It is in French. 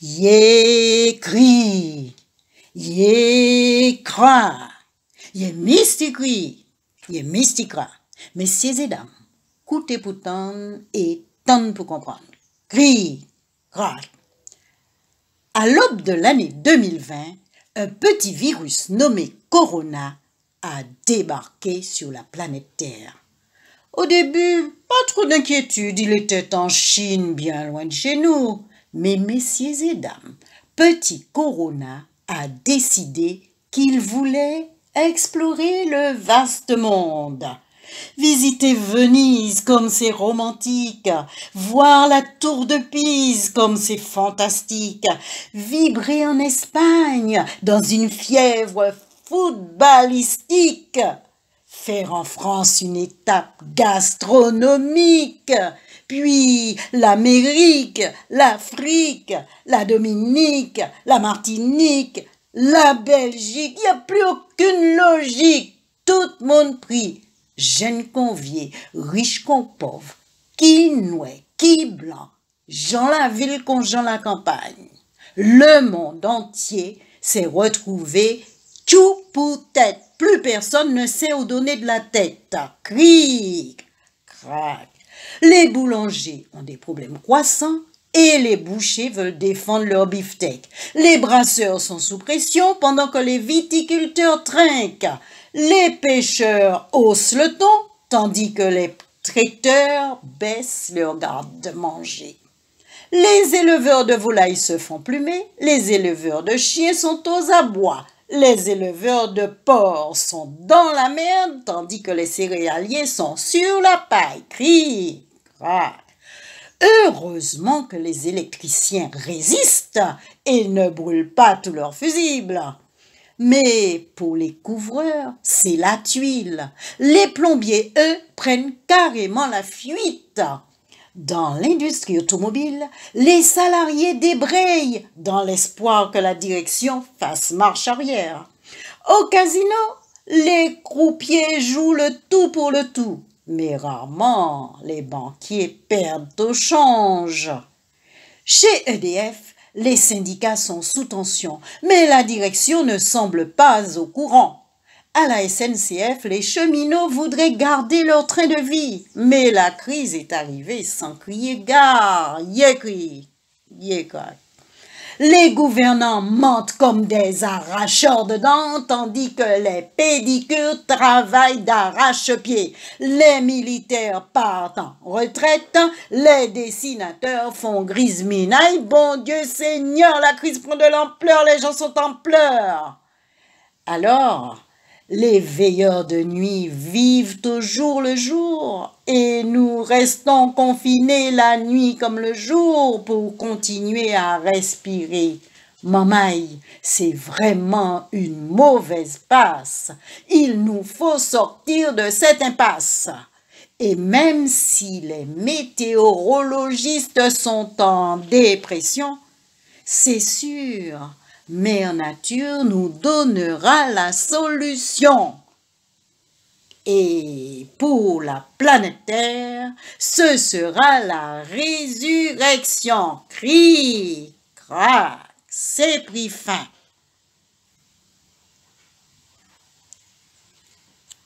Y yé mystique cra. Mais et dames, écoutez pour tant et tant pour comprendre. Cri, cra À l'aube de l'année 2020, un petit virus nommé Corona a débarqué sur la planète Terre. Au début, pas trop d'inquiétude, il était en Chine, bien loin de chez nous. Mais messieurs et dames, Petit Corona a décidé qu'il voulait explorer le vaste monde. Visiter Venise comme c'est romantique, voir la tour de Pise comme c'est fantastique, vibrer en Espagne dans une fièvre footballistique, faire en France une étape gastronomique, puis l'Amérique, l'Afrique, la Dominique, la Martinique, la Belgique. Il n'y a plus aucune logique. Tout le monde prie. qu'on convié, riche qu'on pauvre, qui nouait, qui blanc, Jean la ville qu'on Jean la campagne. Le monde entier s'est retrouvé tout pour tête. Plus personne ne sait où donner de la tête. Cric, crac, les boulangers ont des problèmes croissants et les bouchers veulent défendre leur beefsteak. Les brasseurs sont sous pression pendant que les viticulteurs trinquent. Les pêcheurs haussent le ton tandis que les traiteurs baissent leur garde de manger. Les éleveurs de volailles se font plumer, les éleveurs de chiens sont aux abois. Les éleveurs de porcs sont dans la merde tandis que les céréaliers sont sur la paille. Cri, Heureusement que les électriciens résistent et ne brûlent pas tous leurs fusibles. Mais pour les couvreurs, c'est la tuile. Les plombiers, eux, prennent carrément la fuite. Dans l'industrie automobile, les salariés débrayent dans l'espoir que la direction fasse marche arrière. Au casino, les croupiers jouent le tout pour le tout, mais rarement les banquiers perdent au change. Chez EDF, les syndicats sont sous tension, mais la direction ne semble pas au courant. À la SNCF, les cheminots voudraient garder leur train de vie, mais la crise est arrivée sans crier gare, yékri, Les gouvernants mentent comme des arracheurs de dents, tandis que les pédicures travaillent d'arrache-pied. Les militaires partent en retraite, les dessinateurs font grise minaille. Bon Dieu Seigneur, la crise prend de l'ampleur, les gens sont en pleurs. Alors, les veilleurs de nuit vivent toujours le jour et nous restons confinés la nuit comme le jour pour continuer à respirer. Mammaï, c'est vraiment une mauvaise passe. Il nous faut sortir de cette impasse. Et même si les météorologistes sont en dépression, c'est sûr, Mère Nature nous donnera la solution. Et pour la planète Terre, ce sera la résurrection. Cri, crac, c'est pris fin.